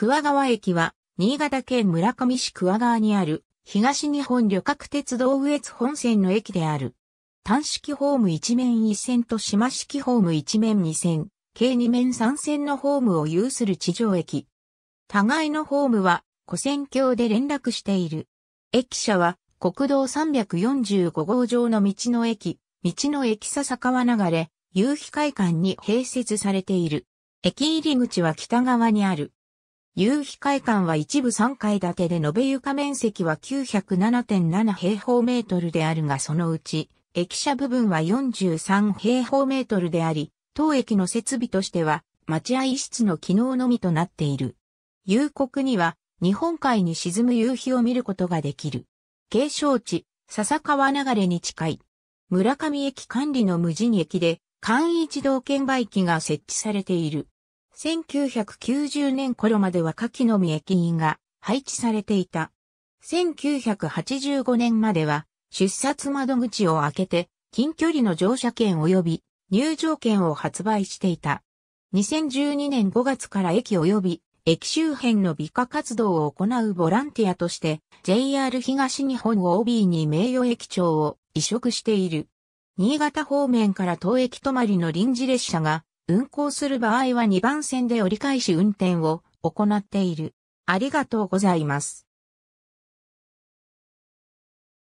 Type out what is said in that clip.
桑川駅は、新潟県村上市桑川にある、東日本旅客鉄道上越本線の駅である。単式ホーム1面1線と島式ホーム1面2線、計2面3線のホームを有する地上駅。互いのホームは、古線橋で連絡している。駅舎は、国道345号上の道の駅、道の駅笹川流れ、夕日会館に併設されている。駅入り口は北側にある。夕日会館は一部3階建てで延べ床面積は907.7平方メートルであるがそのうち、駅舎部分は43平方メートルであり、当駅の設備としては、待合室の機能のみとなっている。夕刻には、日本海に沈む夕日を見ることができる。景勝地、笹川流れに近い。村上駅管理の無人駅で、簡易自動券売機が設置されている。1990年頃までは柿のみ駅員が配置されていた。1985年までは出札窓口を開けて近距離の乗車券及び入場券を発売していた。2012年5月から駅及び駅周辺の美化活動を行うボランティアとして JR 東日本 OB に名誉駅長を移植している。新潟方面から当駅泊まりの臨時列車が運行する場合は2番線で折り返し運転を行っている。ありがとうございます。